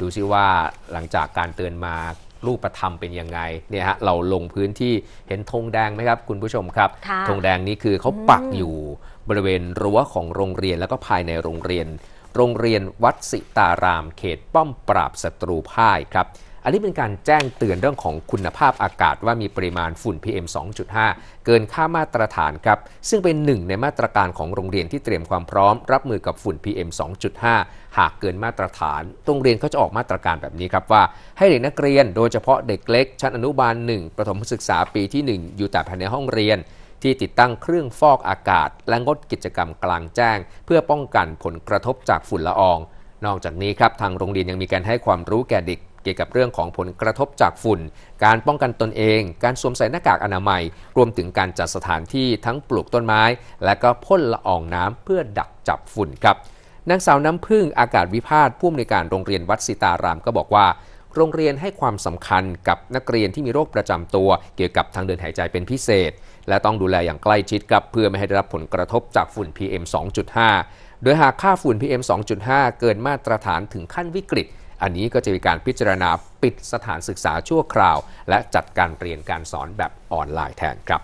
ดูซิว่าหลังจากการเตือนมารูปธรรมเป็นยังไงเนี่ยฮะเราลงพื้นที่เห็นธงแดงไหมครับคุณผู้ชมครับธงแดงนี้คือเขาปักอยู่บริเวณรั้วของโรงเรียนแล้วก็ภายในโรงเรียน โรงเรียนวัดสิตารามเขตป้อมปราบศัตรูพ่ายครับอันนี้เป็นการแจ้งเตือนเรื่องของคุณภาพอากาศว่ามีปริมาณฝุ่น PM 2.5 เกินค่ามาตรฐานครับ ซึ่งเป็นหนึ่งในมาตรการของโรงเรียนที่เตรียมความพร้อมรับมือกับฝุ่น PM 2.5 หากเกินมาตรฐานโรงเรียนเขาจะออกมาตรการแบบนี้ครับว่า ให้เด็กนักเรียน โดยเฉพาะเด็กเล็กชั้นอนุบาล1ประถมศึกษาปีที่ 1 อยู่แต่ภายในห้องเรียน ที่ติดตั้งเครื่องฟอกอากาศ และงดกิจกรรมกลางแจ้ง เพื่อป้องกันผลกระทบจากฝุ่นละออง นอกจากนี้ครับทางโรงเรียนยังมีการให้ความรู้แก่เด็กเกี่ยวกับเรื่องของผลกระทบจากฝุ่น การป้องกันตนเอง การสวมใส่หน้ากากอนามัย รวมถึงการจัดสถานที่ทั้งปลูกต้นไม้ และก็พ่นละอองน้ำเพื่อดักจับฝุ่นครับ นางสาวน้ำพึ่งอากาศวิพาทผู้อำนวยการโรงเรียนวัดสิตารามก็บอกว่า โรงเรียนให้ความสำคัญกับนักเรียนที่มีโรคประจำตัวเกี่ยวกับทางเดินหายใจเป็นพิเศษ และต้องดูแลอย่างใกล้ชิดครับเพื่อไม่ให้ได้รับผลกระทบจากฝุ่น PM 2.5โดยหากค่าฝุ่น PM 2.5 เกินมาตรฐานถึงขั้นวิกฤตอันนี้ก็จะมีการพิจารณาปิดสถานศึกษาชั่วคราว และจัดการเรียนการสอนแบบออนไลน์แทนครับ